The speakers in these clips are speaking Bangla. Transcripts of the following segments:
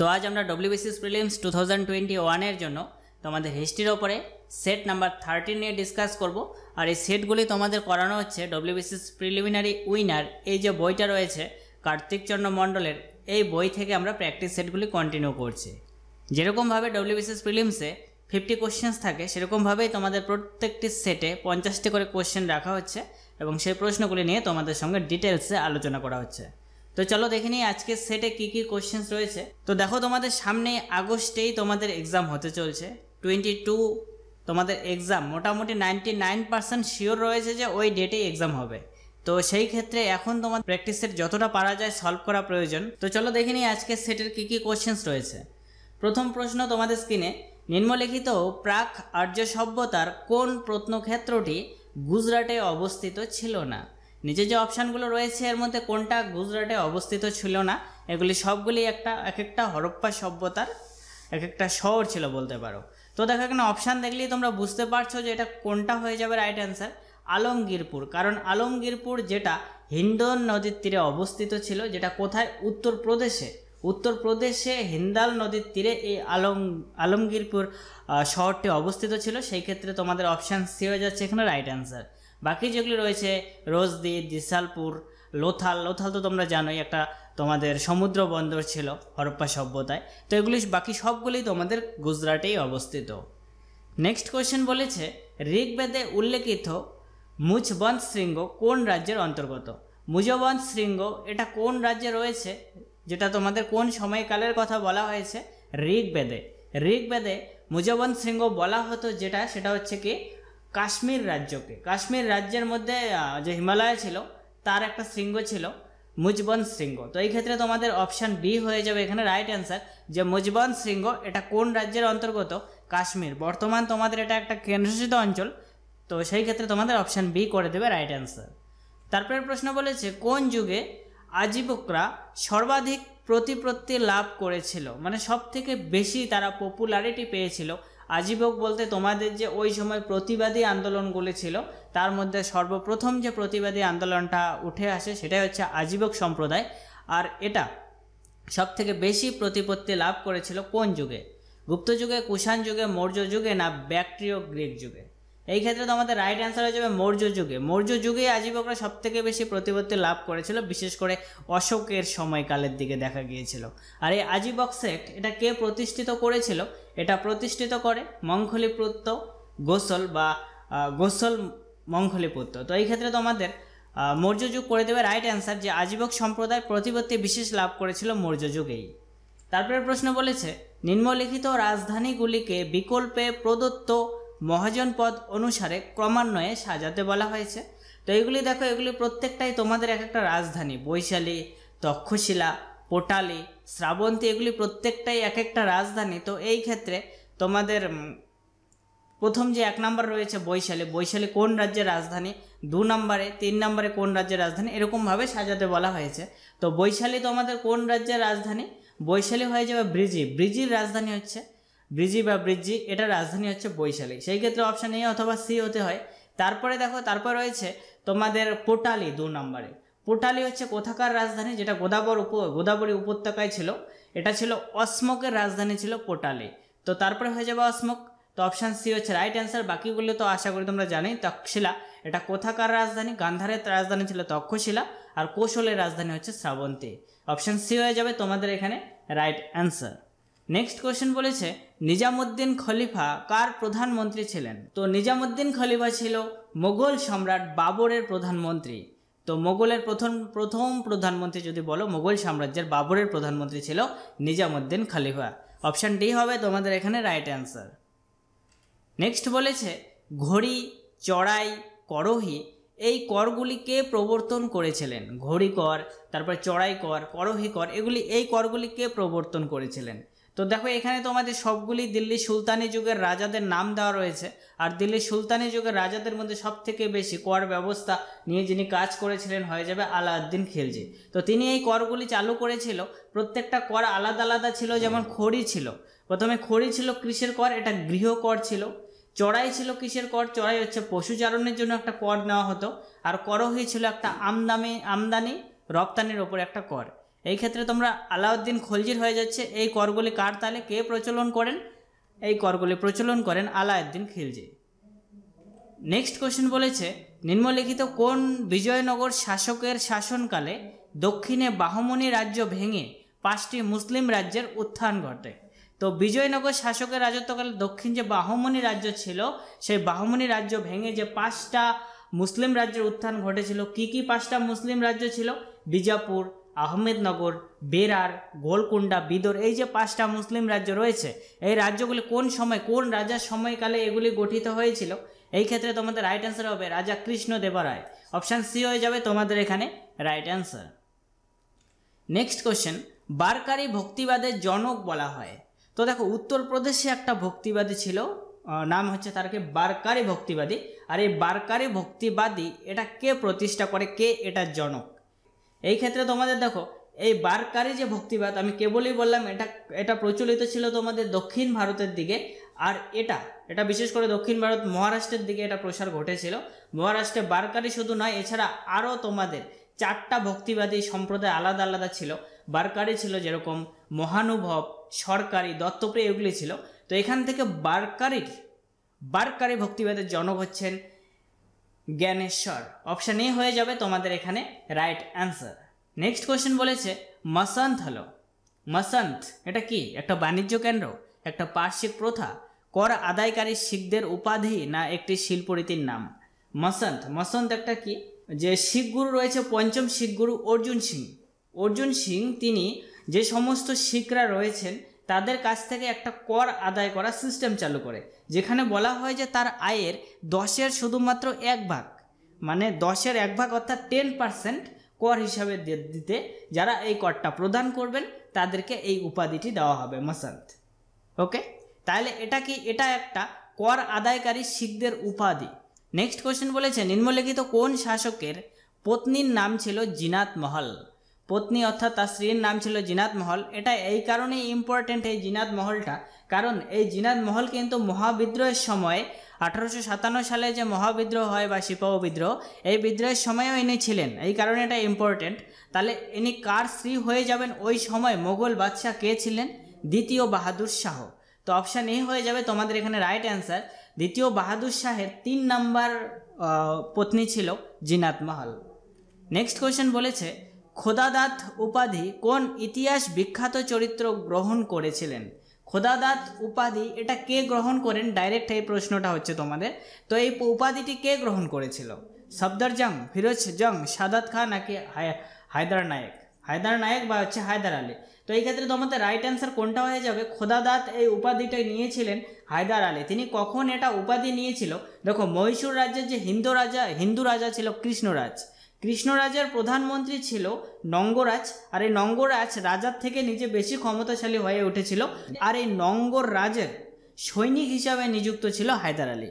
তো আজ আমরা WBCS prelims two thousand twenty ওয়ানের জন্য তোমাদের হিস্ট্রির ওপরে সেট নাম্বার থার্টিন নিয়ে ডিসকাস করব আর এই সেটগুলি তোমাদের করানো হচ্ছে ডব্লিউবিসিএস প্রিলিমিনারি উইনার এই যে বইটা রয়েছে কার্তিকচন্দ্র মণ্ডলের এই বই থেকে আমরা প্র্যাকটিস সেটগুলি কন্টিনিউ করছি যেরকমভাবে ডব্লিউবিসিএস প্রিলিমসে ফিফটি কোশ্চেন্স থাকে সেরকমভাবেই তোমাদের প্রত্যেকটি সেটে পঞ্চাশটি করে কোশ্চেন রাখা হচ্ছে এবং সেই প্রশ্নগুলি নিয়ে তোমাদের সঙ্গে ডিটেলসে আলোচনা করা হচ্ছে তো চলো দেখে নিই আজকে সেটে কি কি কোশ্চেন্স রয়েছে তো দেখো তোমাদের সামনে আগস্টেই তোমাদের এক্সাম হতে চলছে টোয়েন্টি টু তোমাদের এক্সাম মোটামুটি নাইনটি নাইন পার্সেন্ট শিওর রয়েছে যে ওই ডেটেই এক্সাম হবে তো সেই ক্ষেত্রে এখন তোমার প্র্যাকটিসের যতটা পারা যায় সলভ করা প্রয়োজন তো চলো দেখে নিই আজকে সেটের কী কী কোশ্চেন্স রয়েছে প্রথম প্রশ্ন তোমাদের স্ক্রিনে নিম্নলিখিত প্রাক আর্য সভ্যতার কোন প্রত্নক্ষেত্রটি গুজরাটে অবস্থিত ছিল না নিচে যে অপশানগুলো রয়েছে এর মধ্যে কোনটা গুজরাটে অবস্থিত ছিল না এগুলি সবগুলি একটা এক একটা হরপ্পা সভ্যতার এক একটা শহর ছিল বলতে পারো তো দেখো এখানে অপশান দেখলেই তোমরা বুঝতে পারছো যে এটা কোনটা হয়ে যাবে রাইট অ্যান্সার আলমগীরপুর কারণ আলমগীরপুর যেটা হিন্দন নদীর তীরে অবস্থিত ছিল যেটা কোথায় উত্তরপ্রদেশে উত্তরপ্রদেশে হিন্দাল নদীর তীরে এই আলম আলমগীরপুর শহরটি অবস্থিত ছিল সেই ক্ষেত্রে তোমাদের অপশান সি হয়ে যাচ্ছে এখানে রাইট অ্যান্সার বাকি যেগুলি রয়েছে রোজদি দিসালপুর লোথাল লোথাল তো তোমরা জানোই একটা তোমাদের সমুদ্র বন্দর ছিল হরপ্পা সভ্যতায় তো এগুলি বাকি সবগুলি তোমাদের গুজরাটেই অবস্থিত নেক্সট কোয়েশ্চেন বলেছে ঋগ্বেদে উল্লেখিত মুজবন্ত শৃঙ্গ কোন রাজ্যের অন্তর্গত মুজবন্ত শৃঙ্গ এটা কোন রাজ্যে রয়েছে যেটা তোমাদের কোন সময়কালের কথা বলা হয়েছে ঋগ্বেদে ঋগ্বেদে মুজবন্ত শৃঙ্গ বলা হতো যেটা সেটা হচ্ছে কি কাশ্মীর রাজ্যকে কাশ্মীর রাজ্যের মধ্যে যে হিমালয় ছিল তার একটা শৃঙ্গ ছিল মুজবন শৃঙ্গ তো এই ক্ষেত্রে তোমাদের অপশান বি হয়ে যাবে এখানে রাইট অ্যান্সার যে মুজবন শৃঙ্গ এটা কোন রাজ্যের অন্তর্গত কাশ্মীর বর্তমান তোমাদের এটা একটা কেন্দ্রশাসিত অঞ্চল তো সেই ক্ষেত্রে তোমাদের অপশান বি করে দেবে রাইট অ্যান্সার তারপরে প্রশ্ন বলেছে কোন যুগে আজীবকরা সর্বাধিক প্রতিপত্তি লাভ করেছিল মানে সব থেকে বেশি তারা পপুলারিটি পেয়েছিল আজীবক বলতে তোমাদের যে ওই সময় প্রতিবাদী আন্দোলনগুলি ছিল তার মধ্যে সর্বপ্রথম যে প্রতিবাদী আন্দোলনটা উঠে আসে সেটাই হচ্ছে আজীবক সম্প্রদায় আর এটা সবথেকে বেশি প্রতিপত্তি লাভ করেছিল কোন যুগে গুপ্ত যুগে কুষাণ যুগে মৌর্য যুগে না ব্যাকটেরিয় গ্রিক যুগে এই ক্ষেত্রে তো আমাদের রাইট অ্যান্সার হয়ে যাবে মৌর্য যুগে মৌর্য যুগে আজীবকরা সব থেকে বেশি প্রতিপত্তি লাভ করেছিল বিশেষ করে অশোকের সময়কালের দিকে দেখা গিয়েছিল আর এই আজীবক সেক্ট এটা কে প্রতিষ্ঠিত করেছিল এটা প্রতিষ্ঠিত করে মঙ্গলি গোসল বা গোসল মঙ্গলি তো এই ক্ষেত্রে তোমাদের মৌর্য যুগ করে দেবে রাইট অ্যান্সার যে আজীবক সম্প্রদায় প্রতিপত্তি বিশেষ লাভ করেছিল মৌর্য যুগেই তারপরে প্রশ্ন বলেছে নিম্নলিখিত রাজধানীগুলিকে বিকল্পে প্রদত্ত মহাজন পদ অনুসারে ক্রমান্বয়ে সাজাতে বলা হয়েছে তো এগুলি দেখো এগুলি প্রত্যেকটাই তোমাদের এক একটা রাজধানী বৈশালী তক্ষশিলা পোটালি শ্রাবন্তী এগুলি প্রত্যেকটাই এক একটা রাজধানী তো এই ক্ষেত্রে তোমাদের প্রথম যে এক নম্বর রয়েছে বৈশালী বৈশালী কোন রাজ্যের রাজধানী দু নম্বরে তিন নম্বরে কোন রাজ্যের রাজধানী এরকমভাবে সাজাতে বলা হয়েছে তো বৈশালী তোমাদের কোন রাজ্যের রাজধানী বৈশালী হয়ে যাবে ব্রিজি ব্রিজির রাজধানী হচ্ছে ব্রিজি বা ব্রিজি এটা রাজধানী হচ্ছে বৈশালী সেই ক্ষেত্রে অপশান এ অথবা সি হতে হয় তারপরে দেখো তারপর রয়েছে তোমাদের পোটালি দু নম্বরে পোটালি হচ্ছে কোথাকার রাজধানী যেটা গোদাবর উপ গোদাবরী উপত্যকায় ছিল এটা ছিল অসমকের রাজধানী ছিল পোটালি তো তারপরে হয়ে যাবে অসমক তো অপশান সি হচ্ছে রাইট অ্যান্সার বাকিগুলো তো আশা করি তোমরা জানি তক্ষশিলা এটা কোথাকার রাজধানী গান্ধারের রাজধানী ছিল তক্ষশিলা আর কৌশলের রাজধানী হচ্ছে শ্রাবন্তী অপশান সি হয়ে যাবে তোমাদের এখানে রাইট অ্যান্সার নেক্সট কোয়েশ্চেন বলেছে নিজামুদ্দিন খলিফা কার প্রধানমন্ত্রী ছিলেন তো নিজামুদ্দিন খলিফা ছিল মোগল সম্রাট বাবরের প্রধানমন্ত্রী তো মোগলের প্রথম প্রথম প্রধানমন্ত্রী যদি বলো মোগল সাম্রাজ্যের বাবরের প্রধানমন্ত্রী ছিল নিজামুদ্দিন খালিফা অপশান ডি হবে তোমাদের এখানে রাইট অ্যান্সার নেক্সট বলেছে ঘড়ি চড়াই করহি এই করগুলিকে প্রবর্তন করেছিলেন ঘড়ি কর তারপর চড়াই কর করহি কর এগুলি এই করগুলিকে প্রবর্তন করেছিলেন তো দেখো এখানে তোমাদের সবগুলি দিল্লি সুলতানি যুগের রাজাদের নাম দেওয়া রয়েছে আর দিল্লি সুলতানি যুগের রাজাদের মধ্যে সব থেকে বেশি কর ব্যবস্থা নিয়ে যিনি কাজ করেছিলেন হয়ে যাবে আলাউদ্দিন খিলজি তো তিনি এই করগুলি চালু করেছিল প্রত্যেকটা কর আলাদা আলাদা ছিল যেমন খড়ি ছিল প্রথমে খড়ি ছিল কৃষির কর এটা গৃহকর ছিল চড়াই ছিল কিসের কর চড়াই হচ্ছে পশুচারণের জন্য একটা কর নেওয়া হতো আর করও হয়েছিল একটা আমদামি আমদানি রপ্তানির ওপর একটা কর এই ক্ষেত্রে তোমরা আলাউদ্দিন খলজির হয়ে যাচ্ছে এই করগুলি কার তালে কে প্রচলন করেন এই করগুলি প্রচলন করেন আলাউদ্দিন খিলজি নেক্সট কোশ্চেন বলেছে নিম্নলিখিত কোন বিজয়নগর শাসকের শাসনকালে দক্ষিণে বাহমনি রাজ্য ভেঙে পাঁচটি মুসলিম রাজ্যের উত্থান ঘটে তো বিজয়নগর শাসকের রাজত্বকালে দক্ষিণ যে বাহমনি রাজ্য ছিল সেই বাহমনি রাজ্য ভেঙে যে পাঁচটা মুসলিম রাজ্যের উত্থান ঘটেছিল কি কি পাঁচটা মুসলিম রাজ্য ছিল বিজাপুর আহমেদনগর বেরার গোলকুন্ডা বিদর এই যে পাঁচটা মুসলিম রাজ্য রয়েছে এই রাজ্যগুলি কোন সময় কোন রাজার সময়কালে এগুলি গঠিত হয়েছিল এই ক্ষেত্রে তোমাদের রাইট অ্যান্সার হবে রাজা কৃষ্ণ দেবরায় অপশান সি হয়ে যাবে তোমাদের এখানে রাইট অ্যান্সার নেক্সট কোশ্চেন বারকারি ভক্তিবাদের জনক বলা হয় তো দেখো উত্তরপ্রদেশে একটা ভক্তিবাদী ছিল নাম হচ্ছে তারকে বারকারি ভক্তিবাদী আর এই বারকারি ভক্তিবাদী এটা কে প্রতিষ্ঠা করে কে এটা জনক এই ক্ষেত্রে তোমাদের দেখো এই বারকারি যে ভক্তিবাদ আমি কেবলই বললাম এটা এটা প্রচলিত ছিল তোমাদের দক্ষিণ ভারতের দিকে আর এটা এটা বিশেষ করে দক্ষিণ ভারত মহারাষ্ট্রের দিকে এটা প্রসার ঘটেছিল মহারাষ্ট্রে বারকারি শুধু নয় এছাড়া আরও তোমাদের চারটা ভক্তিবাদী সম্প্রদায় আলাদা আলাদা ছিল বারকারি ছিল যেরকম মহানুভব সরকারি দত্তপ্রিয় এগুলি ছিল তো এখান থেকে বারকারির বারকারি ভক্তিবাদের জনক হচ্ছেন জ্ঞানেশ্বর অপশান এ হয়ে যাবে তোমাদের এখানে রাইট অ্যান্সার নেক্সট কোয়েশ্চেন বলেছে মসন্ত হলো মসন্ত এটা কি একটা বাণিজ্য কেন্দ্র একটা পার্শ্বিক প্রথা কর আদায়কারী শিখদের উপাধি না একটি শিল্পরীতির নাম মসন্ত মসন্ত একটা কি যে শিখ গুরু রয়েছে পঞ্চম শিখ গুরু অর্জুন সিং অর্জুন সিং তিনি যে সমস্ত শিখরা রয়েছেন তাদের কাছ থেকে একটা কর আদায় করা সিস্টেম চালু করে যেখানে বলা হয় যে তার আয়ের দশের শুধুমাত্র এক ভাগ মানে দশের এক ভাগ অর্থাৎ টেন পার্সেন্ট কর হিসাবে দিতে যারা এই করটা প্রদান করবেন তাদেরকে এই উপাধিটি দেওয়া হবে মাসান্ত ওকে তাহলে এটা কি এটা একটা কর আদায়কারী শিখদের উপাধি নেক্সট কোয়েশ্চেন বলেছে নিম্নলিখিত কোন শাসকের পত্নীর নাম ছিল জিনাত মহল পত্নী অর্থাৎ তার স্ত্রীর নাম ছিল জিনাত মহল এটা এই কারণেই ইম্পর্টেন্ট এই জিনাত মহলটা কারণ এই জিনাত মহল কিন্তু মহাবিদ্রোহের সময় আঠারোশো সাতান্ন সালে যে মহাবিদ্রোহ হয় বা সিপাহ বিদ্রোহ এই বিদ্রোহের সময়ও ইনি ছিলেন এই কারণে এটা ইম্পর্টেন্ট তাহলে ইনি কার স্ত্রী হয়ে যাবেন ওই সময় মোগল বাদশাহ কে ছিলেন দ্বিতীয় বাহাদুর শাহ তো অপশান এ হয়ে যাবে তোমাদের এখানে রাইট অ্যান্সার দ্বিতীয় বাহাদুর শাহের তিন নাম্বার পত্নী ছিল জিনাত মহল নেক্সট কোয়েশ্চেন বলেছে খোদাদাত উপাধি কোন ইতিহাস বিখ্যাত চরিত্র গ্রহণ করেছিলেন খোদাদাত উপাধি এটা কে গ্রহণ করেন ডাইরেক্ট এই প্রশ্নটা হচ্ছে তোমাদের তো এই উপাধিটি কে গ্রহণ করেছিল সফদার জং ফিরোজ জং সাদাত খান নাকি হায়দার নায়েক হায়দার নায়েক বা হচ্ছে হায়দার আলী তো এই ক্ষেত্রে তোমাদের রাইট অ্যান্সার কোনটা হয়ে যাবে খোদাদাত এই উপাধিটা নিয়েছিলেন হায়দার আলী তিনি কখন এটা উপাধি নিয়েছিল দেখো মহীশূর রাজ্যের যে হিন্দু রাজা হিন্দু রাজা ছিল কৃষ্ণরাজ কৃষ্ণরাজার প্রধানমন্ত্রী ছিল নঙ্গরাজ আর এই নঙ্গরাজ রাজার থেকে নিজে বেশি ক্ষমতাশালী হয়ে উঠেছিল আর এই নঙ্গর রাজের সৈনিক হিসাবে নিযুক্ত ছিল হায়দার আলী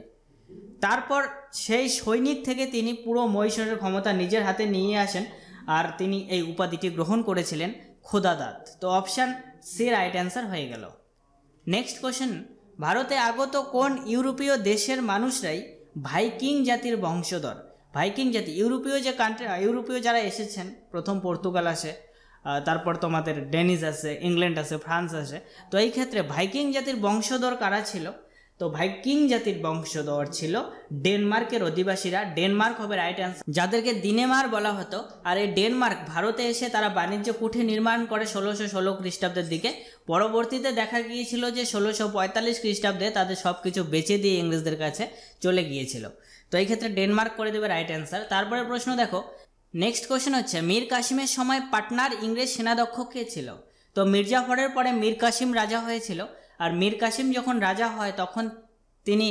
তারপর সেই সৈনিক থেকে তিনি পুরো মহীশূরের ক্ষমতা নিজের হাতে নিয়ে আসেন আর তিনি এই উপাধিটি গ্রহণ করেছিলেন খোদাদাত তো অপশান সি রাইট অ্যান্সার হয়ে গেল নেক্সট কোশ্চেন ভারতে আগত কোন ইউরোপীয় দেশের মানুষরাই ভাইকিং জাতির বংশধর ভাইকিং জাতি ইউরোপীয় যে কান্ট্রি ইউরোপীয় যারা এসেছেন প্রথম পর্তুগাল আসে তারপর তোমাদের ডেনিস আছে ইংল্যান্ড আছে ফ্রান্স আছে তো এই ক্ষেত্রে ভাইকিং জাতির বংশধর কারা ছিল তো ভাইকিং জাতির বংশধর ছিল ডেনমার্কের অধিবাসীরা ডেনমার্ক হবে রাইট অ্যান্সার যাদেরকে দিনেমার বলা হতো আর এই ডেনমার্ক ভারতে এসে তারা বাণিজ্য কুঠি নির্মাণ করে ষোলোশো ষোলো খ্রিস্টাব্দের দিকে পরবর্তীতে দেখা গিয়েছিল যে ষোলোশো পঁয়তাল্লিশ খ্রিস্টাব্দে তাদের সব কিছু বেচে দিয়ে ইংরেজদের কাছে চলে গিয়েছিল তো এই ক্ষেত্রে ডেনমার্ক করে দেবে রাইট অ্যান্সার তারপরে প্রশ্ন দেখো নেক্সট কোশ্চেন হচ্ছে মীর কাসিমের সময় পাটনার ইংরেজ সেনাধ্যক্ষ কে ছিল তো মির্জাফরের পরে মীর কাসিম রাজা হয়েছিল আর মীর কাসিম যখন রাজা হয় তখন তিনি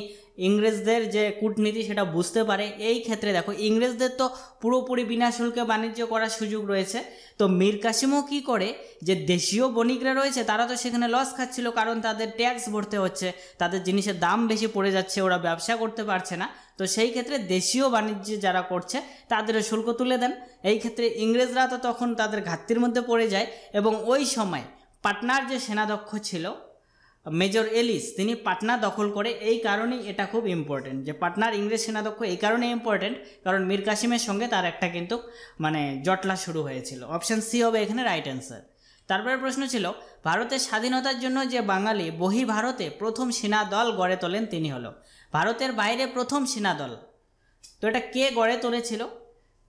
ইংরেজদের যে কূটনীতি সেটা বুঝতে পারে এই ক্ষেত্রে দেখো ইংরেজদের তো পুরোপুরি বিনা শুল্কে বাণিজ্য করার সুযোগ রয়েছে তো মীর কাসিমও কী করে যে দেশীয় বণিকরা রয়েছে তারা তো সেখানে লস খাচ্ছিল কারণ তাদের ট্যাক্স ভরতে হচ্ছে তাদের জিনিসের দাম বেশি পড়ে যাচ্ছে ওরা ব্যবসা করতে পারছে না তো সেই ক্ষেত্রে দেশীয় বাণিজ্য যারা করছে তাদেরও শুল্ক তুলে দেন এই ক্ষেত্রে ইংরেজরা তো তখন তাদের ঘাটতির মধ্যে পড়ে যায় এবং ওই সময় পাটনার যে সেনাধ্যক্ষ ছিল মেজর এলিস তিনি পাটনা দখল করে এই কারণেই এটা খুব ইম্পর্টেন্ট যে পাটনার ইংরেজ সেনাধ্যক্ষ এই কারণে ইম্পর্টেন্ট কারণ মীর কাসিমের সঙ্গে তার একটা কিন্তু মানে জটলা শুরু হয়েছিল অপশান সি হবে এখানে রাইট অ্যান্সার তারপরে প্রশ্ন ছিল ভারতের স্বাধীনতার জন্য যে বাঙালি বহি ভারতে প্রথম সেনা দল গড়ে তোলেন তিনি হলো ভারতের বাইরে প্রথম সেনা দল তো এটা কে গড়ে তুলেছিল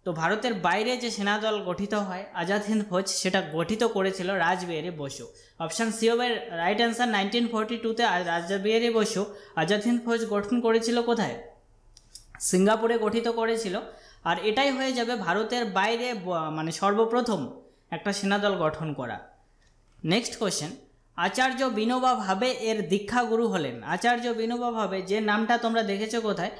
তো ভারতের বাইরে যে সেনাদল গঠিত হয় আজাদ হিন্দ ফৌজ সেটা গঠিত করেছিল রাজবিহারী বসু অপশান সি হবে রাইট অ্যান্সার নাইনটিন ফোরটি টুতে রাজবিহারী বসু আজাদ হিন্দ ফৌজ গঠন করেছিল কোথায় সিঙ্গাপুরে গঠিত করেছিল আর এটাই হয়ে যাবে ভারতের বাইরে মানে সর্বপ্রথম একটা সেনাদল গঠন করা নেক্সট কোশ্চেন আচার্য বিনোবা ভাবে এর দীক্ষাগুরু হলেন আচার্য বিনোবা ভাবে যে নামটা তোমরা দেখেছো কোথায়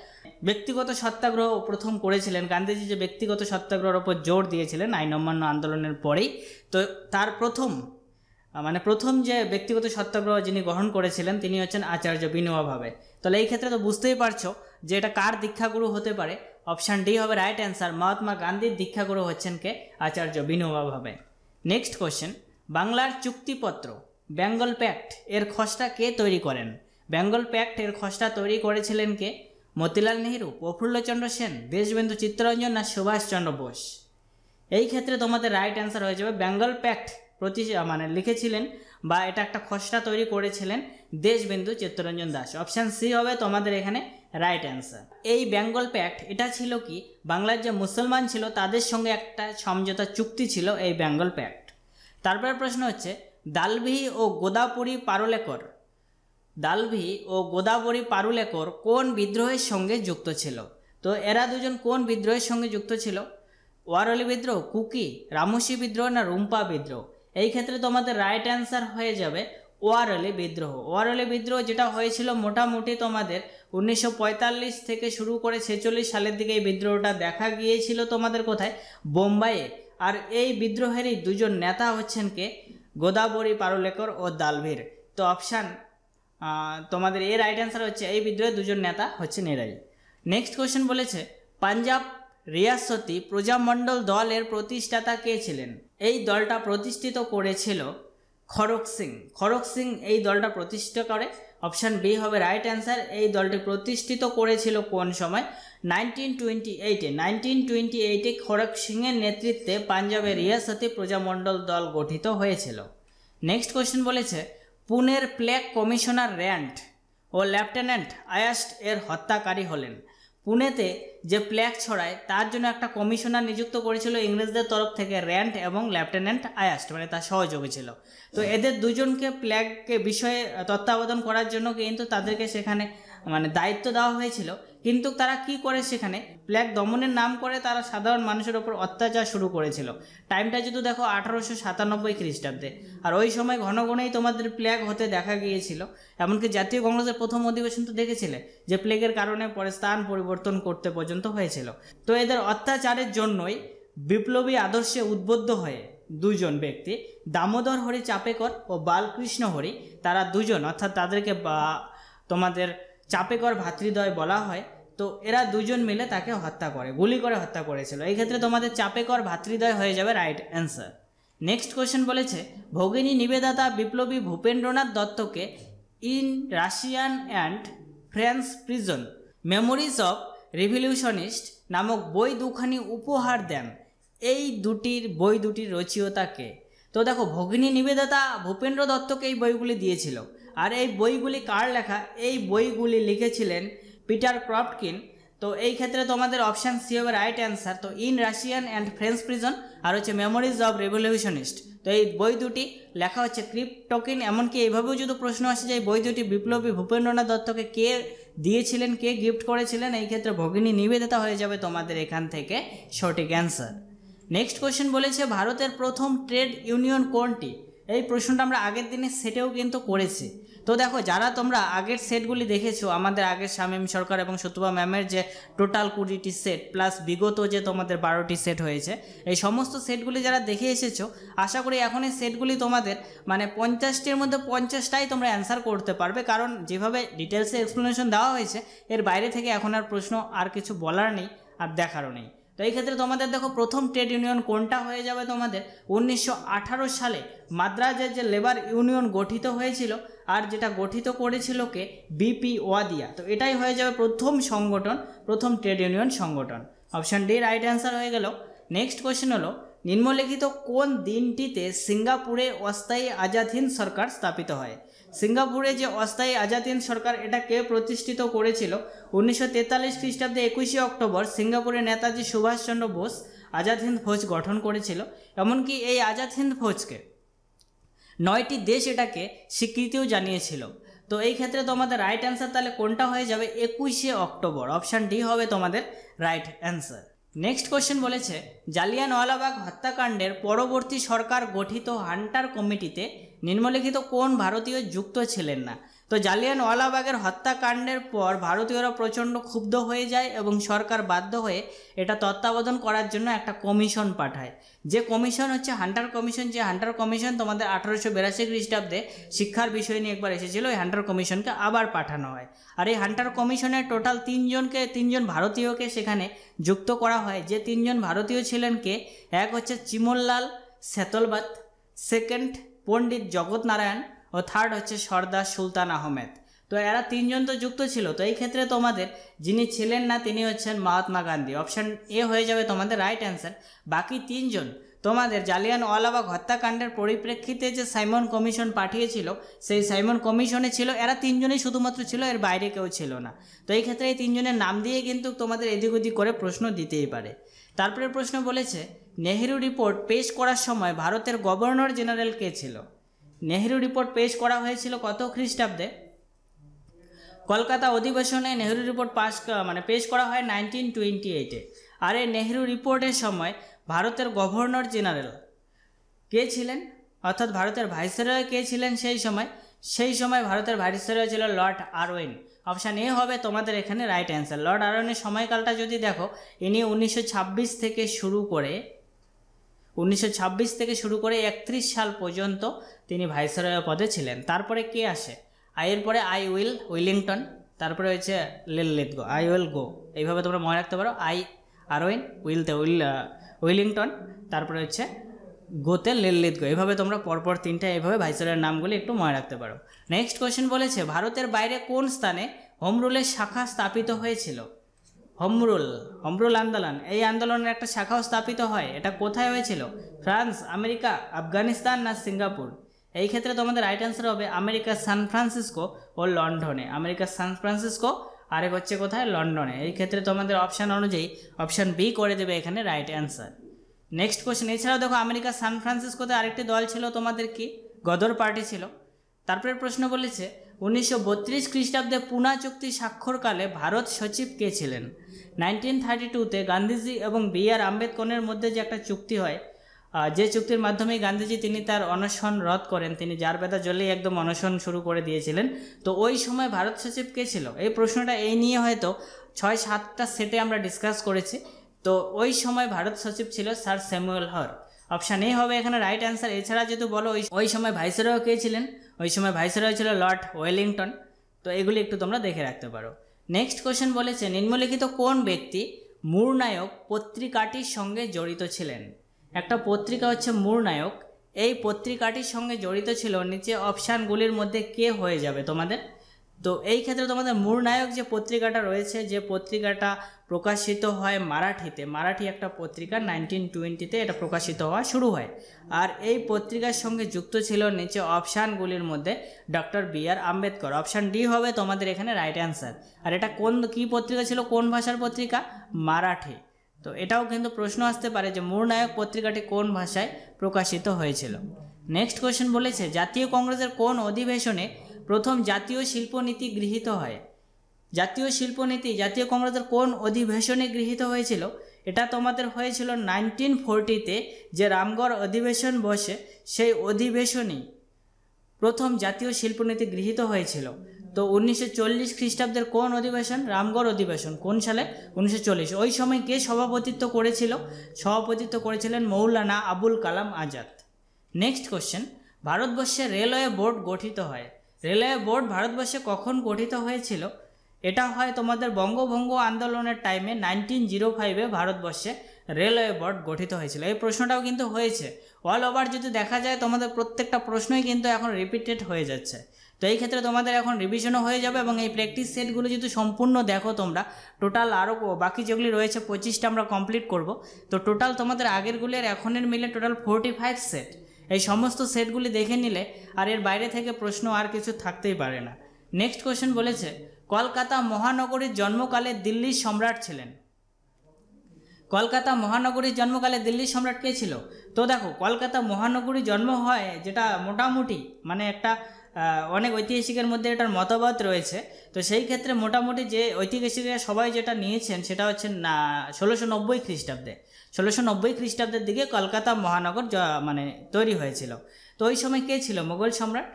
ব্যক্তিগত সত্যাগ্রহ প্রথম করেছিলেন গান্ধীজি যে ব্যক্তিগত সত্যাগ্রহের ওপর জোর দিয়েছিলেন আইন অমান্য আন্দোলনের পরেই তো তার প্রথম মানে প্রথম যে ব্যক্তিগত সত্যাগ্রহ যিনি গ্রহণ করেছিলেন তিনি হচ্ছেন আচার্য বিনোবা ভাবে তাহলে এই ক্ষেত্রে তো বুঝতেই পারছো যে এটা কার দীক্ষাগুরু হতে পারে অপশান ডি হবে রাইট অ্যান্সার মহাত্মা গান্ধীর দীক্ষাগুরু হচ্ছেন কে আচার্য বিনোবা ভাবে নেক্সট কোশ্চেন বাংলার চুক্তিপত্র বেঙ্গল প্যাক্ট এর খসড়া কে তৈরি করেন বেঙ্গল প্যাক্ট এর খসড়া তৈরি করেছিলেন কে মতিলাল নেহরু প্রফুল্লচন্দ্র সেন দেশবন্ধু চিত্তরঞ্জন না সুভাষচন্দ্র বোস এই ক্ষেত্রে তোমাদের রাইট অ্যান্সার হয়ে যাবে বেঙ্গল প্যাক্ট প্রতি মানে লিখেছিলেন বা এটা একটা খসড়া তৈরি করেছিলেন দেশবন্ধু চিত্তরঞ্জন দাস অপশান সি হবে তোমাদের এখানে রাইট অ্যান্সার এই বেঙ্গল প্যাক্ট এটা ছিল কি বাংলার যে মুসলমান ছিল তাদের সঙ্গে একটা সমঝোতা চুক্তি ছিল এই বেঙ্গল প্যাক্ট তারপর প্রশ্ন হচ্ছে দালভি ও গোদাপুরী পারুলেকর দালভি ও গোদাবরী পারুলেকর কোন বিদ্রোহের সঙ্গে যুক্ত ছিল তো এরা দুজন কোন বিদ্রোহের সঙ্গে যুক্ত ছিল ওয়ারলি বিদ্রোহ কুকি রামসী বিদ্রোহ না রুম্পা বিদ্রোহ এই ক্ষেত্রে তোমাদের রাইট অ্যান্সার হয়ে যাবে ওয়ারলি বিদ্রোহ ওয়ারলি বিদ্রোহ যেটা হয়েছিল মোটামুটি তোমাদের উনিশশো থেকে শুরু করে ছেচল্লিশ সালের দিকে এই বিদ্রোহটা দেখা গিয়েছিল তোমাদের কোথায় বোম্বাইয়ে আর এই বিদ্রোহেরই দুজন নেতা হচ্ছেন কে গোদাবরী পারুলেকর ও দালভির তো অপশান তোমাদের এর রাইট অ্যান্সার হচ্ছে এই বিদ্রোহের দুজন নেতা হচ্ছে নেরাই নেক্সট কোয়েশ্চেন বলেছে পাঞ্জাব রিয়াসতি প্রজামণ্ডল দলের প্রতিষ্ঠাতা কে ছিলেন এই দলটা প্রতিষ্ঠিত করেছিল খড়ক সিং খড়ক সিং এই দলটা প্রতিষ্ঠা করে অপশান বি হবে রাইট অ্যান্সার এই দলটি প্রতিষ্ঠিত করেছিল কোন সময় নাইনটিন টোয়েন্টি এইটে নাইনটিন টোয়েন্টি এইটে খড়গ সিংয়ের নেতৃত্বে পাঞ্জাবের রিয়াসতি প্রজামণ্ডল দল গঠিত হয়েছিল নেক্সট কোয়েশ্চেন বলেছে পুনের প্লেগ কমিশনার র্যান্ট ও লেফটেন্যান্ট আয়াস্ট এর হত্যাকারী হলেন পুনেতে যে প্ল্যাগ ছড়ায় তার জন্য একটা কমিশনার নিযুক্ত করেছিল ইংরেজদের তরফ থেকে র্যান্ট এবং লেফটেন্যান্ট আয়াস্ট মানে তার সহযোগী ছিল তো এদের দুজনকে প্ল্যাগকে বিষয়ে তত্ত্বাবধান করার জন্য কিন্তু তাদেরকে সেখানে মানে দায়িত্ব দেওয়া হয়েছিল কিন্তু তারা কি করে সেখানে প্ল্যাগ দমনের নাম করে তারা সাধারণ মানুষের ওপর অত্যাচার শুরু করেছিল টাইমটা যদি দেখো আঠারোশো সাতানব্বই খ্রিস্টাব্দে আর ওই সময় ঘন ঘনেই তোমাদের প্ল্যাগ হতে দেখা গিয়েছিল এমনকি জাতীয় কংগ্রেসের প্রথম অধিবেশন তো দেখেছিলে যে প্লেগের কারণে পরে স্থান পরিবর্তন করতে পর্যন্ত হয়েছিল তো এদের অত্যাচারের জন্যই বিপ্লবী আদর্শে উদ্বুদ্ধ হয়ে দুজন ব্যক্তি দামোদর হরি চাপেকর ও বালকৃষ্ণ হরি তারা দুজন অর্থাৎ তাদেরকে বা তোমাদের চাপেকর ভাতৃদ্বয় বলা হয় তো এরা দুজন মিলে তাকে হত্যা করে গুলি করে হত্যা করেছিল এই ক্ষেত্রে তোমাদের চাপেকর ভাতৃদ্বয় হয়ে যাবে রাইট অ্যান্সার নেক্সট কোয়েশ্চেন বলেছে ভগিনী নিবেদাতা বিপ্লবী ভূপেন্দ্রনাথ দত্তকে in Russian and French prison memories of revolutionist নামক বই দুখানি উপহার দেন এই দুটির বই দুটির রচিয়তাকে তো দেখো ভগিনী নিবেদাতা ভূপেন্দ্র দত্তকে এই বইগুলি দিয়েছিল আর এই বইগুলি কার লেখা এই বইগুলি লিখেছিলেন পিটার ক্রপকিন তো এই ক্ষেত্রে তোমাদের অপশান সি হবে রাইট অ্যান্সার তো in Russian and French prison আর হচ্ছে মেমোরিজ অব রেভলিউশনিস্ট তো এই বই দুটি লেখা হচ্ছে ক্রিপ্টোকিন এমনকি এইভাবেও যদি প্রশ্ন আসে যে এই বই দুটি বিপ্লবী ভূপেন্দ্রনাথ দত্তকে কে দিয়েছিলেন কে গিফট করেছিলেন এই ক্ষেত্রে ভগিনী নিবেদিতা হয়ে যাবে তোমাদের এখান থেকে সঠিক অ্যান্সার নেক্সট কোয়েশ্চেন বলেছে ভারতের প্রথম ট্রেড ইউনিয়ন কোনটি এই প্রশ্নটা আমরা আগের দিনের সেটেও কিন্তু করেছি তো দেখো যারা তোমরা আগের সেটগুলি দেখেছো আমাদের আগের শামীম সরকার এবং সত্যভা ম্যামের যে টোটাল কুড়িটি সেট প্লাস বিগত যে তোমাদের বারোটি সেট হয়েছে এই সমস্ত সেটগুলি যারা দেখে এসেছো আশা করি এখন এই সেটগুলি তোমাদের মানে পঞ্চাশটির মধ্যে পঞ্চাশটাই তোমরা অ্যান্সার করতে পারবে কারণ যেভাবে ডিটেলসে এক্সপ্লেনেশন দেওয়া হয়েছে এর বাইরে থেকে এখন আর প্রশ্ন আর কিছু বলার নেই আর দেখারও নেই তো এই ক্ষেত্রে তোমাদের দেখো প্রথম ট্রেড ইউনিয়ন কোনটা হয়ে যাবে তোমাদের উনিশশো সালে মাদ্রাজের যে লেবার ইউনিয়ন গঠিত হয়েছিল আর যেটা গঠিত করেছিল কে বিপি ওয়াদিয়া তো এটাই হয়ে যাবে প্রথম সংগঠন প্রথম ট্রেড ইউনিয়ন সংগঠন অপশান ডি রাইট অ্যান্সার হয়ে গেল নেক্সট কোয়েশ্চেন হলো নিম্নলিখিত কোন দিনটিতে সিঙ্গাপুরে অস্থায়ী আজাদ হিন্দ সরকার স্থাপিত হয় সিঙ্গাপুরে যে অস্থায়ী হিন্দ সরকার এটাকে প্রতিষ্ঠিত করেছিল উনিশশো তেতাল্লিশ খ্রিস্টাব্দে একুশে অক্টোবর সিঙ্গাপুরে নেতাজি সুভাষচন্দ্র বোস আজাদ হিন্দ ফৌজ গঠন করেছিল এমনকি এই আজাদ হিন্দ ফৌজকে নয়টি দেশ এটাকে স্বীকৃতিও জানিয়েছিল তো এই ক্ষেত্রে তোমাদের রাইট অ্যান্সার তাহলে কোনটা হয়ে যাবে একুশে অক্টোবর অপশান ডি হবে তোমাদের রাইট অ্যান্সার নেক্সট কোশ্চেন বলেছে জালিয়ানওয়ালাবাগ হত্যাকাণ্ডের পরবর্তী সরকার গঠিত হান্টার কমিটিতে নিম্নলিখিত কোন ভারতীয় যুক্ত ছিলেন না তো জালিয়ানওয়ালাবাগের হত্যাকাণ্ডের পর ভারতীয়রা প্রচণ্ড ক্ষুব্ধ হয়ে যায় এবং সরকার বাধ্য হয়ে এটা তত্ত্বাবধান করার জন্য একটা কমিশন পাঠায় যে কমিশন হচ্ছে হান্টার কমিশন যে হান্টার কমিশন তোমাদের আঠারোশো বিরাশি খ্রিস্টাব্দে শিক্ষার বিষয় নিয়ে একবার এসেছিল ওই হান্টার কমিশনকে আবার পাঠানো হয় আর এই হান্টার কমিশনের টোটাল তিনজনকে তিনজন ভারতীয়কে সেখানে যুক্ত করা হয় যে তিনজন ভারতীয় ছিলেন কে এক হচ্ছে চিমনলাল সেতলবাত সেকেন্ড পণ্ডিত জগৎ ও থার্ড হচ্ছে সর্দার সুলতান আহমেদ তো এরা তিনজন তো যুক্ত ছিল তো এই ক্ষেত্রে তোমাদের যিনি ছিলেন না তিনি হচ্ছেন মহাত্মা গান্ধী অপশান এ হয়ে যাবে তোমাদের রাইট অ্যান্সার বাকি তিনজন তোমাদের জালিয়ান ওয়ালাবাগ হত্যাকাণ্ডের পরিপ্রেক্ষিতে যে সাইমন কমিশন পাঠিয়েছিল সেই সাইমন কমিশনে ছিল এরা তিনজনেই শুধুমাত্র ছিল এর বাইরে কেউ ছিল না তো এই ক্ষেত্রে এই তিনজনের নাম দিয়ে কিন্তু তোমাদের এদিক ওদিক করে প্রশ্ন দিতেই পারে তারপরে প্রশ্ন বলেছে নেহেরু রিপোর্ট পেশ করার সময় ভারতের গভর্নর জেনারেল কে ছিল নেহেরু রিপোর্ট পেশ করা হয়েছিল কত খ্রিস্টাব্দে কলকাতা অধিবেশনে নেহেরু রিপোর্ট পাস মানে পেশ করা হয় নাইনটিন টোয়েন্টি এইটে আর এই নেহেরু রিপোর্টের সময় ভারতের গভর্নর জেনারেল কে ছিলেন অর্থাৎ ভারতের ভাইসরয় কে ছিলেন সেই সময় সেই সময় ভারতের ভাইসরয় ছিল লর্ড আরওয়েন অপশান এ হবে তোমাদের এখানে রাইট অ্যান্সার লর্ড আরওয়েনের সময়কালটা যদি দেখো ইনি উনিশশো থেকে শুরু করে উনিশশো থেকে শুরু করে একত্রিশ সাল পর্যন্ত তিনি ভাইসরয় পদে ছিলেন তারপরে কে আসে আইয়ের পরে আই উইল উইলিংটন তারপরে হয়েছে লিল গো আই উইল গো এইভাবে তোমরা মনে রাখতে পারো আই আরোইন উইলতে উইল উইলিংটন তারপরে হচ্ছে গোতে লিল্লিত গো এভাবে তোমরা পরপর তিনটা এভাবে ভাইসরয়ের নামগুলি একটু মনে রাখতে পারো নেক্সট কোয়েশ্চেন বলেছে ভারতের বাইরে কোন স্থানে হোম রুলের শাখা স্থাপিত হয়েছিল হমরুল হমরুল আন্দোলন এই আন্দোলনের একটা শাখাও স্থাপিত হয় এটা কোথায় হয়েছিল ফ্রান্স আমেরিকা আফগানিস্তান না সিঙ্গাপুর এই ক্ষেত্রে তোমাদের রাইট অ্যান্সার হবে আমেরিকার সান ফ্রান্সিসকো ও লন্ডনে আমেরিকার সান ফ্রান্সিসকো আরেক হচ্ছে কোথায় লন্ডনে এই ক্ষেত্রে তোমাদের অপশান অনুযায়ী অপশান বি করে দেবে এখানে রাইট অ্যান্সার নেক্সট কোয়েশ্চেন এছাড়াও দেখো আমেরিকার সান ফ্রান্সিসকোতে আরেকটি দল ছিল তোমাদের কি গদর পার্টি ছিল তারপরে প্রশ্ন বলেছে উনিশশো বত্রিশ খ্রিস্টাব্দে পুনা চুক্তি স্বাক্ষরকালে ভারত সচিব কে ছিলেন নাইনটিন থার্টি টুতে গান্ধীজি এবং বি আর আম্বেদকরের মধ্যে যে একটা চুক্তি হয় যে চুক্তির মাধ্যমে গান্ধীজি তিনি তার অনশন রদ করেন তিনি যার বেদা জলেই একদম অনশন শুরু করে দিয়েছিলেন তো ওই সময় ভারত সচিব কে ছিল এই প্রশ্নটা এই নিয়ে হয়তো ছয় সাতটা সেটে আমরা ডিসকাস করেছি তো ওই সময় ভারত সচিব ছিল sir Samuel Hoare option A হবে এখানে রাইট অ্যান্সার এছাড়া যেহেতু বলো ওই ওই সময় ভাইসরয় কে ছিলেন ওই সময় ভাইসরয় ছিল লর্ড ওয়েলিংটন তো এগুলি একটু তোমরা দেখে রাখতে পারো নেক্সট কোয়েশ্চেন বলেছে নিম্নলিখিত কোন ব্যক্তি মূর্নায়ক পত্রিকাটির সঙ্গে জড়িত ছিলেন একটা পত্রিকা হচ্ছে মূর্নায়ক এই পত্রিকাটির সঙ্গে জড়িত ছিল নিচে অপশানগুলির মধ্যে কে হয়ে যাবে তোমাদের তো এই ক্ষেত্রে তোমাদের মূল নায়ক যে পত্রিকাটা রয়েছে যে পত্রিকাটা প্রকাশিত হয় মারাঠিতে মারাঠি একটা পত্রিকা নাইনটিন টোয়েন্টিতে এটা প্রকাশিত হওয়া শুরু হয় আর এই পত্রিকার সঙ্গে যুক্ত ছিল নিচে অপশানগুলির মধ্যে doctor B R Ambedkar option D হবে তোমাদের এখানে রাইট অ্যান্সার আর এটা কোন কী পত্রিকা ছিল কোন ভাষার পত্রিকা মারাঠি তো এটাও কিন্তু প্রশ্ন আসতে পারে যে মূল নায়ক পত্রিকাটি কোন ভাষায় প্রকাশিত হয়েছিল নেক্সট কোয়েশ্চেন বলেছে জাতীয় কংগ্রেসের কোন অধিবেশনে প্রথম জাতীয় শিল্পনীতি গৃহীত হয় জাতীয় শিল্পনীতি জাতীয় কংগ্রেসের কোন অধিবেশনে গৃহীত হয়েছিল এটা তোমাদের হয়েছিল নাইনটিন ফোরটিতে যে রামগড় অধিবেশন বসে সেই অধিবেশনে প্রথম জাতীয় শিল্পনীতি গৃহীত হয়েছিল তো উনিশশো চল্লিশ খ্রিস্টাব্দের কোন অধিবেশন রামগড় অধিবেশন কোন সালে উনিশশো ওই সময় কে সভাপতিত্ব করেছিল সভাপতিত্ব করেছিলেন মৌলানা আবুল কালাম আজাদ নেক্সট কোশ্চেন ভারতবর্ষে রেলওয়ে বোর্ড গঠিত হয় রেলওয়ে বোর্ড ভারতবর্ষে কখন গঠিত হয়েছিল এটা হয় তোমাদের বঙ্গভঙ্গ আন্দোলনের টাইমে নাইনটিন জিরো ফাইভে ভারতবর্ষে রেলওয়ে বোর্ড গঠিত হয়েছিল এই প্রশ্নটাও কিন্তু হয়েছে অল ওভার যদি দেখা যায় তোমাদের প্রত্যেকটা প্রশ্নই কিন্তু এখন রিপিটেড হয়ে যাচ্ছে তো এই ক্ষেত্রে তোমাদের এখন রিভিশনও হয়ে যাবে এবং এই প্র্যাকটিস সেটগুলো যদি সম্পূর্ণ দেখো তোমরা টোটাল আরও বাকি যেগুলি রয়েছে পঁচিশটা আমরা কমপ্লিট করব তো টোটাল তোমাদের আগেরগুলির এখনের মিলে টোটাল ফোরটি ফাইভ সেট এই সমস্ত সেটগুলি দেখে নিলে আর এর বাইরে থেকে প্রশ্ন আর কিছু থাকতেই পারে না নেক্সট কোয়েশ্চেন বলেছে কলকাতা মহানগরীর জন্মকালে দিল্লির সম্রাট ছিলেন কলকাতা মহানগরীর জন্মকালে দিল্লির সম্রাট কে ছিল তো দেখো কলকাতা মহানগরী জন্ম হয় যেটা মোটামুটি মানে একটা অনেক ঐতিহাসিকের মধ্যে এটার মতবাদ রয়েছে তো সেই ক্ষেত্রে মোটামুটি যে ঐতিহাসিকরা সবাই যেটা নিয়েছেন সেটা হচ্ছে না ষোলোশো নব্বই খ্রিস্টাব্দে ষোলোশো নব্বই খ্রিস্টাব্দের দিকে কলকাতা মহানগর মানে তৈরি হয়েছিল তো ওই সময় কে ছিল মোগল সম্রাট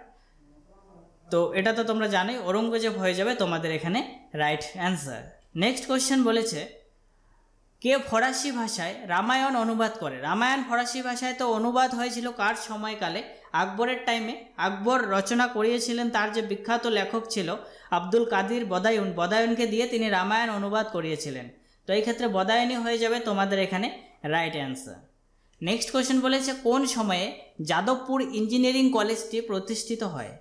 তো এটা তো তোমরা জানোই ঔরঙ্গজেব হয়ে যাবে তোমাদের এখানে রাইট অ্যান্সার নেক্সট কোশ্চেন বলেছে কে ফরাসি ভাষায় রামায়ণ অনুবাদ করে রামায়ণ ফরাসি ভাষায় তো অনুবাদ হয়েছিল কার সময়কালে আকবরের টাইমে আকবর রচনা করিয়েছিলেন তার যে বিখ্যাত লেখক ছিল আব্দুল কাদির বদায়ুন বদায়ুনকে দিয়ে তিনি রামায়ণ অনুবাদ করিয়েছিলেন তো এই ক্ষেত্রে বদায়নী হয়ে যাবে তোমাদের এখানে রাইট অ্যান্সার নেক্সট কোয়েশন বলেছে কোন সময়ে যাদবপুর ইঞ্জিনিয়ারিং কলেজটি প্রতিষ্ঠিত হয়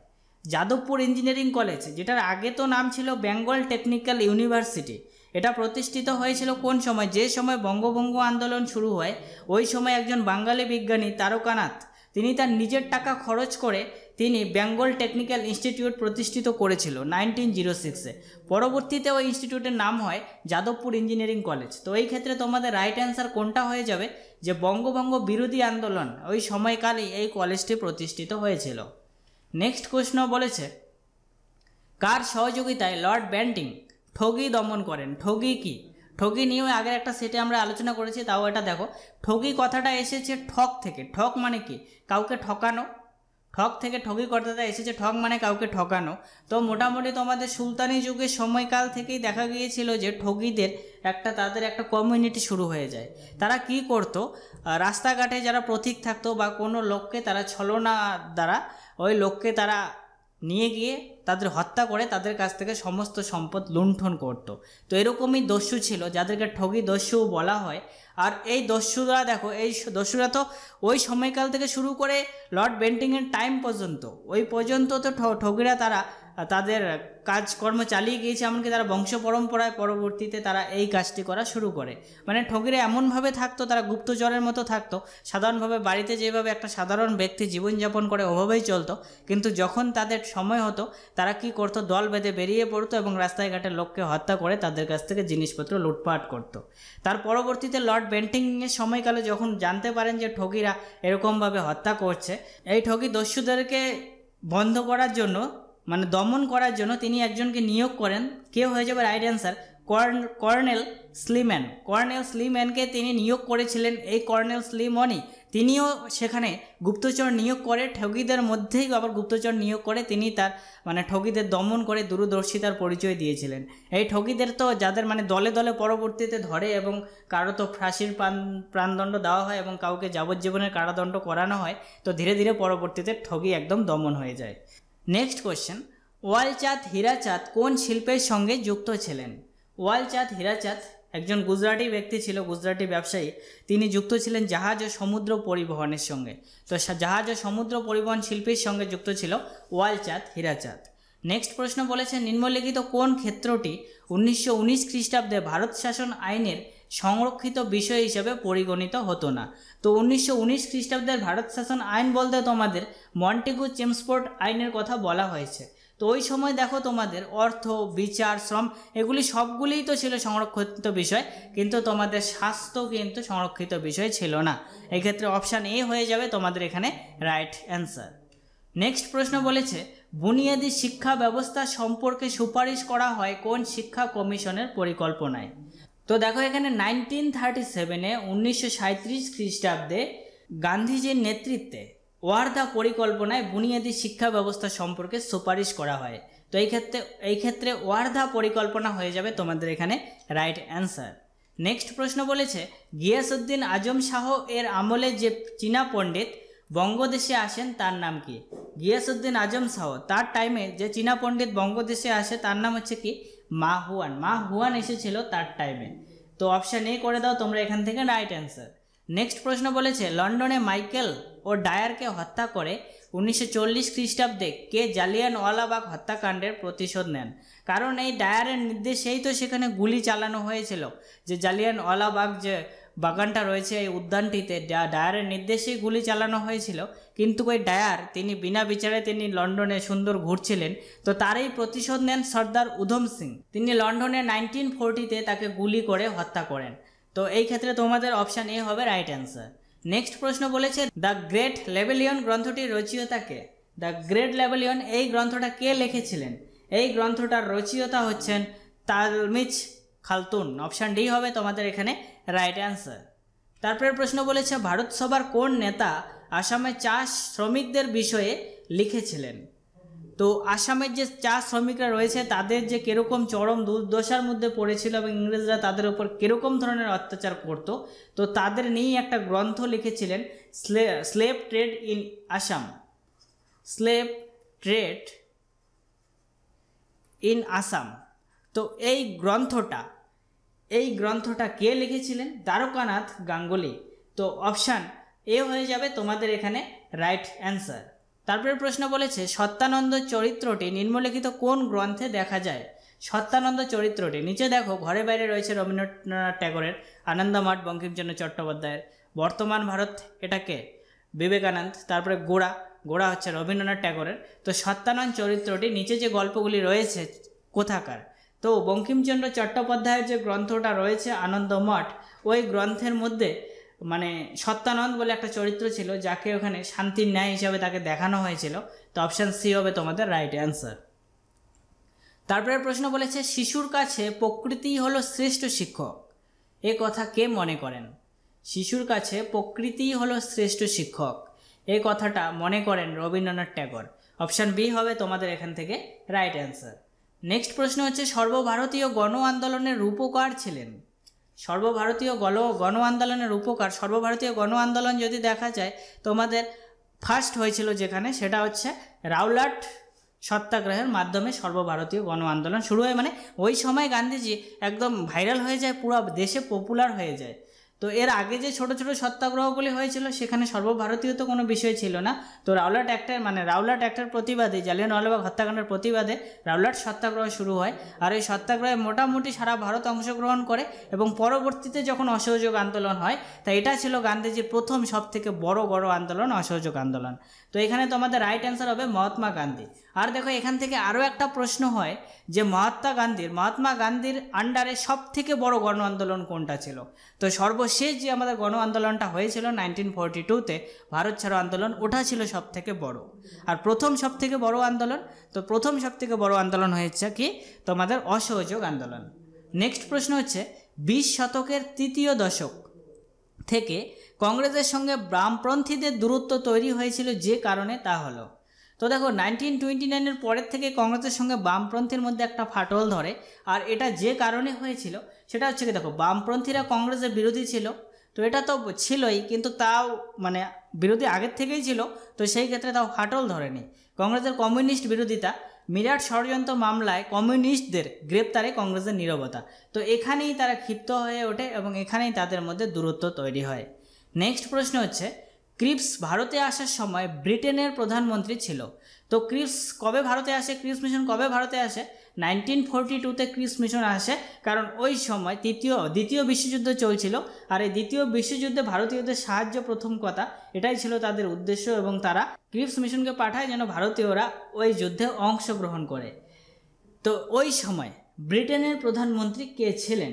যাদবপুর ইঞ্জিনিয়ারিং কলেজ যেটার আগে তো নাম ছিল বেঙ্গল টেকনিক্যাল ইউনিভার্সিটি এটা প্রতিষ্ঠিত হয়েছিল কোন সময় যে সময় বঙ্গভঙ্গ আন্দোলন শুরু হয় ওই সময় একজন বাঙালি বিজ্ঞানী তারকানাথ তিনি তার নিজের টাকা খরচ করে তিনি বেঙ্গল টেকনিক্যাল ইনস্টিটিউট প্রতিষ্ঠিত করেছিল নাইনটিন জিরো সিক্সে পরবর্তীতে ওই ইনস্টিটিউটের নাম হয় যাদবপুর ইঞ্জিনিয়ারিং কলেজ তো এই ক্ষেত্রে তোমাদের রাইট অ্যান্সার কোনটা হয়ে যাবে যে বঙ্গভঙ্গ বিরোধী আন্দোলন ওই সময়কালেই এই কলেজটি প্রতিষ্ঠিত হয়েছিল নেক্সট প্রশ্ন বলেছে কার সহযোগিতায় লর্ড ব্যান্টিং ঠগি দমন করেন ঠগি কি ঠগি নিয়েও আগের একটা সেটে আমরা আলোচনা করেছি তাও এটা দেখো ঠগি কথাটা এসেছে ঠক থেকে ঠক মানে কি কাউকে ঠকানো ঠক থেকে কর্তাটা এসেছে ঠক মানে কাউকে ঠকানো তো মোটামুটি তোমাদের সুলতানি যুগের সময়কাল থেকেই দেখা গিয়েছিল যে ঠগিদের একটা তাদের একটা কমিউনিটি শুরু হয়ে যায় তারা কি করতো রাস্তাঘাটে যারা প্রতীক থাকতো বা কোনো লোককে তারা ছলনা দ্বারা ওই লোককে তারা নিয়ে গিয়ে তাদের হত্যা করে তাদের কাছ থেকে সমস্ত সম্পদ লুণ্ঠন করত তো এরকমই দস্যু ছিল যাদেরকে ঠগি দস্যু বলা হয় আর এই দস্যুরা দেখো এই দস্যুরা তো ওই সময়কাল থেকে শুরু করে লর্ড বেন্টিংয়ের টাইম পর্যন্ত ওই পর্যন্ত তো ঠগিরা তারা তাদের কাজকর্ম চালিয়ে গিয়েছে এমনকি তারা বংশ পরম্পরায় পরবর্তীতে তারা এই কাজটি করা শুরু করে মানে ঠগিরা এমনভাবে থাকতো তারা গুপ্তচরের মতো থাকতো সাধারণভাবে বাড়িতে যেভাবে একটা সাধারণ ব্যক্তি জীবনযাপন করে ওভাবেই চলতো কিন্তু যখন তাদের সময় হতো তারা কি করতো দল বেঁধে বেরিয়ে পড়তো এবং রাস্তায় ঘাটে লোককে হত্যা করে তাদের কাছ থেকে জিনিসপত্র লুটপাট করতো তার পরবর্তীতে লর্ড বেন্টিংয়ের সময়কালে যখন জানতে পারেন যে ঠগিরা এরকমভাবে হত্যা করছে এই ঠগি দস্যুদেরকে বন্ধ করার জন্য মানে দমন করার জন্য তিনি একজনকে নিয়োগ করেন কে হয়ে যাবে right answer colonel Sleeman colonel স্লিম্যানকে তিনি নিয়োগ করেছিলেন এই কর্নেল স্লিমনই তিনিও সেখানে গুপ্তচর নিয়োগ করে ঠগিদের মধ্যেই আবার গুপ্তচর নিয়োগ করে তিনি তার মানে ঠগিদের দমন করে দূরদর্শিতার পরিচয় দিয়েছিলেন এই ঠগিদের তো যাদের মানে দলে দলে পরবর্তীতে ধরে এবং কারো তো ফাঁসির প্রাণ প্রাণদণ্ড দেওয়া হয় এবং কাউকে যাবজ্জীবনের কারাদণ্ড করানো হয় তো ধীরে ধীরে পরবর্তীতে ঠগি একদম দমন হয়ে যায় নেক্সট কোয়েশ্চেন ওয়ালচাঁদ হীরাচাঁদ কোন শিল্পের সঙ্গে যুক্ত ছিলেন ওয়ালচাঁদ হীরাচাঁদ একজন গুজরাটি ব্যক্তি ছিল গুজরাটি ব্যবসায়ী তিনি যুক্ত ছিলেন জাহাজ ও সমুদ্র পরিবহনের সঙ্গে তো জাহাজ ও সমুদ্র পরিবহন শিল্পীর সঙ্গে যুক্ত ছিল ওয়ালচাঁদ হীরাচাঁদ নেক্সট প্রশ্ন বলেছেন নিম্নলিখিত কোন ক্ষেত্রটি উনিশশো উনিশ খ্রিস্টাব্দে ভারত শাসন আইনের সংরক্ষিত বিষয় হিসেবে পরিগণিত হতো না তো উনিশশো উনিশ খ্রিস্টাব্দের ভারত শাসন আইন বলতে তোমাদের মন্টেগু চেমসপোর্ট আইনের কথা বলা হয়েছে তো ওই সময় দেখো তোমাদের অর্থ বিচার শ্রম এগুলি সবগুলিই তো ছিল সংরক্ষিত বিষয় কিন্তু তোমাদের স্বাস্থ্য কিন্তু সংরক্ষিত বিষয় ছিল না এক্ষেত্রে অপশান এ হয়ে যাবে তোমাদের এখানে রাইট অ্যান্সার নেক্সট প্রশ্ন বলেছে বুনিয়াদী শিক্ষা ব্যবস্থা সম্পর্কে সুপারিশ করা হয় কোন শিক্ষা কমিশনের পরিকল্পনায় তো দেখো এখানে নাইনটিন থার্টি সেভেনে উনিশশো সাঁত্রিশ খ্রিস্টাব্দে গান্ধীজির নেতৃত্বে ওয়ার্ধা পরিকল্পনায় বুনিয়াদী শিক্ষা ব্যবস্থা সম্পর্কে সুপারিশ করা হয় তো এই ক্ষেত্রে এই ক্ষেত্রে ওয়ার্ধা পরিকল্পনা হয়ে যাবে তোমাদের এখানে রাইট অ্যান্সার নেক্সট প্রশ্ন বলেছে গিয়াসউদ্দিন আজম শাহ এর আমলে যে চীনা পণ্ডিত বঙ্গদেশে আসেন তার নাম কি গিয়াসউদ্দিন আজম শাহ তার টাইমে যে চীনা পণ্ডিত বঙ্গদেশে আসে তার নাম হচ্ছে কি মা হুয়ান মা হুয়ান এসেছিল তার টাইমে তো অপশান এ করে দাও তোমরা এখান থেকে রাইট অ্যান্সার নেক্সট প্রশ্ন বলেছে লন্ডনে মাইকেল ও ডায়ারকে হত্যা করে উনিশশো চল্লিশ খ্রিস্টাব্দে কে জালিয়ান ওয়ালাবাগ হত্যাকাণ্ডের প্রতিশোধ নেন কারণ এই ডায়ারের নির্দেশেই তো সেখানে গুলি চালানো হয়েছিল যে জালিয়ান ওয়ালাবাগ যে বাগানটা রয়েছে এই উদ্যানটিতে ডায়ারের নির্দেশেই গুলি চালানো হয়েছিল কিন্তু ওই ডায়ার তিনি বিনা বিচারে তিনি লন্ডনে সুন্দর ঘুরছিলেন তো তারই প্রতিশোধ নেন সর্দার উধম সিং তিনি লন্ডনে নাইনটিন ফোরটিতে তাকে গুলি করে হত্যা করেন তো এই ক্ষেত্রে তোমাদের অপশান এ হবে রাইট অ্যান্সার নেক্সট প্রশ্ন বলেছে দ্য গ্রেট লেবেলিয়ন গ্রন্থটির রচয়িতাকে দ্য গ্রেট লেবেলিয়ন এই গ্রন্থটা কে লিখেছিলেন এই গ্রন্থটার রচিয়তা হচ্ছেন তালমিচ খালতুন অপশান ডি হবে তোমাদের এখানে রাইট অ্যান্সার তারপরে প্রশ্ন বলেছে ভারত সভার কোন নেতা আসামে চা শ্রমিকদের বিষয়ে লিখেছিলেন তো আসামের যে চা শ্রমিকরা রয়েছে তাদের যে কীরকম চরম দুর্দশার মধ্যে পড়েছিল এবং ইংরেজরা তাদের উপর কীরকম ধরনের অত্যাচার করত তো তাদের নিয়েই একটা গ্রন্থ লিখেছিলেন slave trade in Assam slave trade in Assam তো এই গ্রন্থটা এই গ্রন্থটা কে লিখেছিলেন দ্বারকানাথ গাঙ্গুলি তো অপশান এ হয়ে যাবে তোমাদের এখানে রাইট অ্যান্সার তারপরে প্রশ্ন বলেছে সত্যানন্দ চরিত্রটি নিম্নলিখিত কোন গ্রন্থে দেখা যায় সত্যানন্দ চরিত্রটি নিচে দেখো ঘরে বাইরে রয়েছে রবীন্দ্রনাথ ট্যাগরের আনন্দমাঠ বঙ্কিমচন্দ্র চট্টোপাধ্যায়ের বর্তমান ভারত এটাকে বিবেকানন্দ তারপরে গোড়া গোড়া হচ্ছে রবীন্দ্রনাথ ট্যাগরের তো সত্যানন্দ চরিত্রটি নিচে যে গল্পগুলি রয়েছে কোথাকার তো বঙ্কিমচন্দ্র চট্টোপাধ্যায়ের যে গ্রন্থটা রয়েছে আনন্দমঠ ওই গ্রন্থের মধ্যে মানে সত্যানন্দ বলে একটা চরিত্র ছিল যাকে ওখানে শান্তির ন্যায় হিসাবে তাকে দেখানো হয়েছিল তো অপশান সি হবে তোমাদের রাইট অ্যান্সার তারপরে প্রশ্ন বলেছে শিশুর কাছে প্রকৃতি হলো শ্রেষ্ঠ শিক্ষক এ কথা কে মনে করেন শিশুর কাছে প্রকৃতি হলো শ্রেষ্ঠ শিক্ষক এ কথাটা মনে করেন রবীন্দ্রনাথ ট্যাগর অপশান বি হবে তোমাদের এখান থেকে রাইট অ্যান্সার নেক্সট প্রশ্ন হচ্ছে সর্বভারতীয় গণ আন্দোলনের রূপকার ছিলেন সর্বভারতীয় গল গণ আন্দোলনের রূপকার সর্বভারতীয় গণ আন্দোলন যদি দেখা যায় তোমাদের ফার্স্ট হয়েছিল যেখানে সেটা হচ্ছে রাউলাট সত্যাগ্রহের মাধ্যমে সর্বভারতীয় গণ আন্দোলন শুরু হয় মানে ওই সময় গান্ধীজি একদম ভাইরাল হয়ে যায় পুরো দেশে পপুলার হয়ে যায় তো এর আগে যে ছোট ছোট সত্যাগ্রহগুলি হয়েছিল সেখানে সর্বভারতীয় তো কোনো বিষয় ছিল না তো রাওলাট অ্যাক্টের মানে রাওলাট অ্যাক্টের প্রতিবাদে জালিয়ান জালিয়ানওয়ালাবাগ হত্যাকাণ্ডের প্রতিবাদে রাওলাট সত্যাগ্রহ শুরু হয় আর এই সত্যাগ্রহে মোটামুটি সারা ভারত অংশগ্রহণ করে এবং পরবর্তীতে যখন অসহযোগ আন্দোলন হয় তা এটা ছিল গান্ধীজির প্রথম সবথেকে বড় বড় আন্দোলন অসহযোগ আন্দোলন তো এখানে তোমাদের রাইট অ্যান্সার হবে মহাত্মা গান্ধী আর দেখো এখান থেকে আরও একটা প্রশ্ন হয় যে মহাত্মা গান্ধীর মহাত্মা গান্ধীর আন্ডারে সব থেকে বড় গণ আন্দোলন কোনটা ছিল তো সর্বশেষ শেষ যে আমাদের গণ আন্দোলনটা হয়েছিল নাইনটিন ফোরটি টুতে ভারত ছাড়ো আন্দোলন ওটা ছিল সব থেকে বড় আর প্রথম সব থেকে বড় আন্দোলন তো প্রথম সব থেকে বড় আন্দোলন হয়েছে কি তোমাদের অসহযোগ আন্দোলন নেক্সট প্রশ্ন হচ্ছে বিশ শতকের তৃতীয় দশক থেকে কংগ্রেসের সঙ্গে বামপন্থীদের দূরত্ব তৈরি হয়েছিল যে কারণে তা হলো তো দেখো নাইনটিন টোয়েন্টি নাইনের পরের থেকে কংগ্রেসের সঙ্গে বামপন্থীর মধ্যে একটা ফাটল ধরে আর এটা যে কারণে হয়েছিল সেটা হচ্ছে কি দেখো বামপন্থীরা কংগ্রেসের বিরোধী ছিল তো এটা তো ছিলই কিন্তু তাও মানে বিরোধী আগের থেকেই ছিল তো সেই ক্ষেত্রে তাও ফাটল ধরেনি কংগ্রেসের কমিউনিস্ট বিরোধিতা মিরাট ষড়যন্ত্র মামলায় কমিউনিস্টদের গ্রেপ্তারে কংগ্রেসের নিরবতা তো এখানেই তারা ক্ষিপ্ত হয়ে ওঠে এবং এখানেই তাদের মধ্যে দূরত্ব তৈরি হয় নেক্সট প্রশ্ন হচ্ছে ক্রিপস ভারতে আসার সময় ব্রিটেনের প্রধানমন্ত্রী ছিল তো ক্রিপস কবে ভারতে আসে ক্রিপস মিশন কবে ভারতে আসে নাইনটিন ফোরটি টুতে ক্রিপস মিশন আসে কারণ ওই সময় তৃতীয় দ্বিতীয় বিশ্বযুদ্ধ চলছিল আর এই দ্বিতীয় বিশ্বযুদ্ধে ভারতীয়দের সাহায্য প্রথম কথা এটাই ছিল তাদের উদ্দেশ্য এবং তারা ক্রিপস মিশনকে পাঠায় যেন ভারতীয়রা ওই যুদ্ধে অংশগ্রহণ করে তো ওই সময় ব্রিটেনের প্রধানমন্ত্রী কে ছিলেন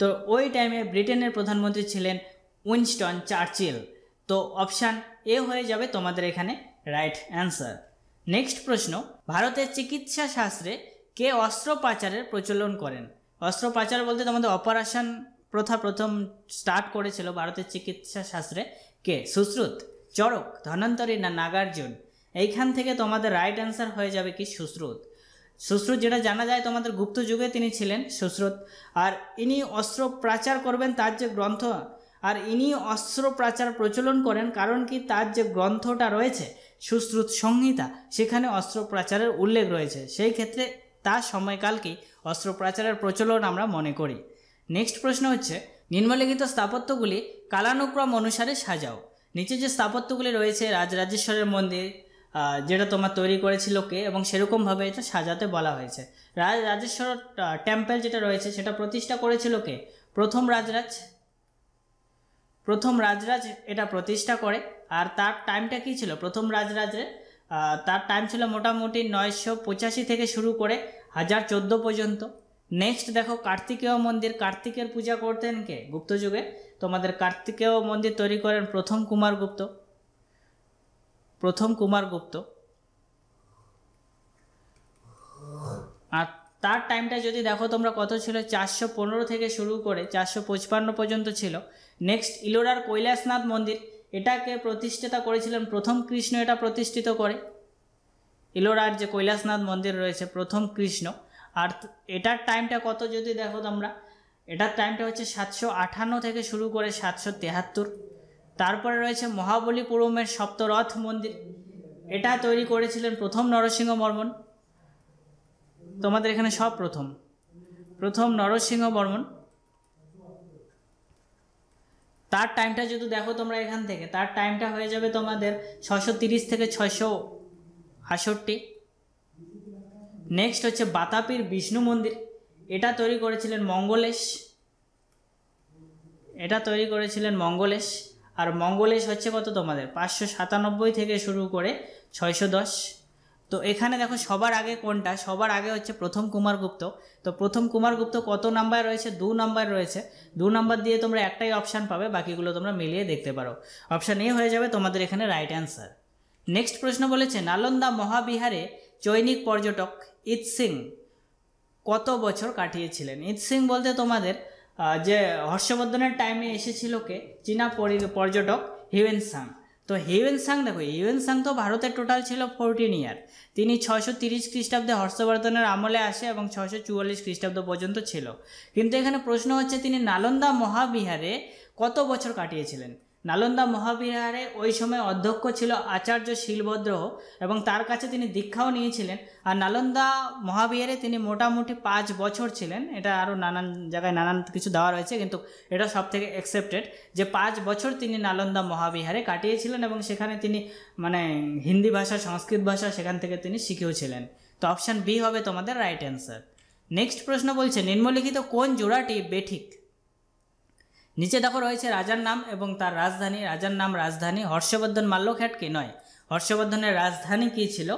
তো ওই টাইমে ব্রিটেনের প্রধানমন্ত্রী ছিলেন উইনস্টন চার্চিল তো অপশান এ হয়ে যাবে তোমাদের এখানে রাইট অ্যান্সার নেক্সট প্রশ্ন ভারতের চিকিৎসা শাস্ত্রে কে অস্ত্রোপাচারের প্রচলন করেন অস্ত্রোপাচার বলতে তোমাদের অপারেশন প্রথা প্রথম স্টার্ট করেছিল ভারতের চিকিৎসা শাস্ত্রে কে সুশ্রুত চরক ধন্বন্তরী না নাগার্জুন এইখান থেকে তোমাদের রাইট অ্যান্সার হয়ে যাবে কি সুশ্রুত সুশ্রুত যেটা জানা যায় তোমাদের গুপ্ত যুগে তিনি ছিলেন সুশ্রুত আর ইনি অস্ত্র পাচার করবেন তার যে গ্রন্থ আর ইনি অস্ত্রপ্রাচার প্রচলন করেন কারণ কি তার যে গ্রন্থটা রয়েছে সুশ্রুত সংহিতা সেখানে অস্ত্রপ্রাচারের উল্লেখ রয়েছে সেই ক্ষেত্রে তার সময়কালকেই অস্ত্রপ্রাচারের প্রচলন আমরা মনে করি নেক্সট প্রশ্ন হচ্ছে নিম্নলিখিত স্থাপত্যগুলি কালানুক্রম অনুসারে সাজাও নিচে যে স্থাপত্যগুলি রয়েছে রাজরাজেশ্বরের মন্দির যেটা তোমার তৈরি করেছিল কে এবং সেরকমভাবে এটা সাজাতে বলা হয়েছে রাজ রাজেশ্বর টেম্পেল যেটা রয়েছে সেটা প্রতিষ্ঠা করেছিল কে প্রথম রাজরাজ প্রথম রাজরাজ এটা প্রতিষ্ঠা করে আর তার টাইমটা কী ছিল প্রথম রাজরাজের তার টাইম ছিল মোটামুটি নয়শো পঁচাশি থেকে শুরু করে হাজার চোদ্দো পর্যন্ত নেক্সট দেখো কার্তিকেয় মন্দির কার্তিকের পূজা করতেন কে গুপ্তযুগে তোমাদের কার্তিকেয় মন্দির তৈরি করেন প্রথম কুমারগুপ্ত প্রথম কুমারগুপ্ত আর তার টাইমটা যদি দেখো তোমরা কত ছিল চারশো পনেরো থেকে শুরু করে চারশো পঁচপান্ন পর্যন্ত ছিল নেক্সট ইলোরার কৈলাসনাথ মন্দির এটাকে প্রতিষ্ঠিতা করেছিলেন প্রথম কৃষ্ণ এটা প্রতিষ্ঠিত করে ইলোরার যে কৈলাসনাথ মন্দির রয়েছে প্রথম কৃষ্ণ আর এটার টাইমটা কত যদি দেখো তোমরা এটার টাইমটা হচ্ছে সাতশো আঠান্ন থেকে শুরু করে সাতশো তেহাত্তর তারপরে রয়েছে মহাবলীপুরমের সপ্তরথ মন্দির এটা তৈরি করেছিলেন প্রথম নরসিংহ মর্মন তোমাদের এখানে সব প্রথম প্রথম নরসিংহ বর্মন তার টাইমটা যদি দেখো তোমরা এখান থেকে তার টাইমটা হয়ে যাবে তোমাদের ছশো তিরিশ থেকে ছশো আষট্টি নেক্সট হচ্ছে বাতাপির বিষ্ণু মন্দির এটা তৈরি করেছিলেন মঙ্গলেশ এটা তৈরি করেছিলেন মঙ্গলেশ আর মঙ্গলেশ হচ্ছে কত তোমাদের পাঁচশো সাতানব্বই থেকে শুরু করে ছয়শো দশ তো এখানে দেখো সবার আগে কোনটা সবার আগে হচ্ছে প্রথম কুমারগুপ্ত তো প্রথম কুমারগুপ্ত কত নাম্বার রয়েছে দু নাম্বার রয়েছে দু নাম্বার দিয়ে তোমরা একটাই অপশান পাবে বাকিগুলো তোমরা মিলিয়ে দেখতে পারো অপশান এ হয়ে যাবে তোমাদের এখানে রাইট অ্যান্সার নেক্সট প্রশ্ন বলেছে নালন্দা মহাবিহারে চৈনিক পর্যটক ইত সিং কত বছর কাটিয়েছিলেন ইত সিং বলতে তোমাদের যে হর্ষবর্ধনের টাইমে এসেছিল কে চীনা পর্যটক হিউন সাং তো সাং দেখো সাং তো ভারতের টোটাল ছিল ফোরটিন ইয়ার তিনি ছশো তিরিশ খ্রিস্টাব্দে হর্ষবর্ধনের আমলে আসে এবং ছশো চুয়াল্লিশ খ্রিস্টাব্দ পর্যন্ত ছিল কিন্তু এখানে প্রশ্ন হচ্ছে তিনি নালন্দা মহাবিহারে কত বছর কাটিয়েছিলেন নালন্দা মহাবিহারে ওই সময় অধ্যক্ষ ছিল আচার্য শিলভদ্র এবং তার কাছে তিনি দীক্ষাও নিয়েছিলেন আর নালন্দা মহাবিহারে তিনি মোটামুটি পাঁচ বছর ছিলেন এটা আরও নানান জায়গায় নানান কিছু দেওয়া রয়েছে কিন্তু এটা সব থেকে অ্যাকসেপ্টেড যে পাঁচ বছর তিনি নালন্দা মহাবিহারে কাটিয়েছিলেন এবং সেখানে তিনি মানে হিন্দি ভাষা সংস্কৃত ভাষা সেখান থেকে তিনি শিখেওছিলেন তো অপশান বি হবে তোমাদের রাইট অ্যান্সার নেক্সট প্রশ্ন বলছে নিম্নলিখিত কোন জোড়াটি বেঠিক নিচে দেখো রয়েছে রাজার নাম এবং তার রাজধানী রাজার নাম রাজধানী হর্ষবর্ধন কি নয় হর্ষবর্ধনের রাজধানী কী ছিল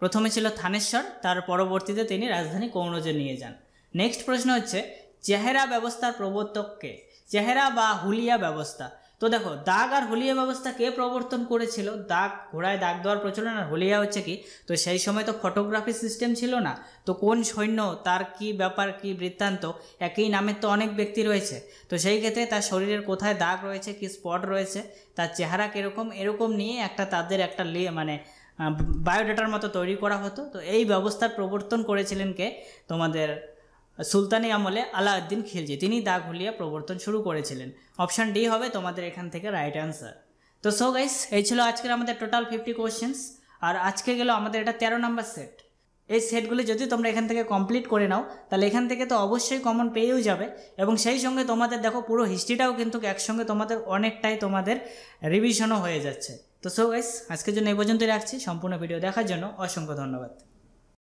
প্রথমে ছিল থানেশ্বর তার পরবর্তীতে তিনি রাজধানী কৌনজে নিয়ে যান নেক্সট প্রশ্ন হচ্ছে চেহারা ব্যবস্থার প্রবর্তককে চেহারা বা হুলিয়া ব্যবস্থা তো দেখো দাগ আর হলিয়া ব্যবস্থা কে প্রবর্তন করেছিল দাগ ঘোড়ায় দাগ দেওয়ার প্রচলন আর হলিয়া হচ্ছে কি তো সেই সময় তো ফটোগ্রাফি সিস্টেম ছিল না তো কোন সৈন্য তার কি ব্যাপার কি বৃত্তান্ত একই নামের তো অনেক ব্যক্তি রয়েছে তো সেই ক্ষেত্রে তার শরীরের কোথায় দাগ রয়েছে কি স্পট রয়েছে তার চেহারা কীরকম এরকম নিয়ে একটা তাদের একটা মানে বায়োডাটার মতো তৈরি করা হতো তো এই ব্যবস্থার প্রবর্তন করেছিলেন কে তোমাদের সুলতানি আমলে আলাউদ্দিন খিলজি তিনি দাগ ঘুলিয়া প্রবর্তন শুরু করেছিলেন অপশান ডি হবে তোমাদের এখান থেকে রাইট অ্যান্সার তো সো গাইস এই ছিল আজকের আমাদের টোটাল ফিফটি কোয়েশ্চেন্স আর আজকে গেল আমাদের এটা তেরো নম্বর সেট এই সেটগুলি যদি তোমরা এখান থেকে কমপ্লিট করে নাও তাহলে এখান থেকে তো অবশ্যই কমন পেয়েও যাবে এবং সেই সঙ্গে তোমাদের দেখো পুরো হিস্ট্রিটাও কিন্তু একসঙ্গে তোমাদের অনেকটাই তোমাদের রিভিশনও হয়ে যাচ্ছে তো সো গাইস আজকের জন্য এই পর্যন্তই রাখছি সম্পূর্ণ ভিডিও দেখার জন্য অসংখ্য ধন্যবাদ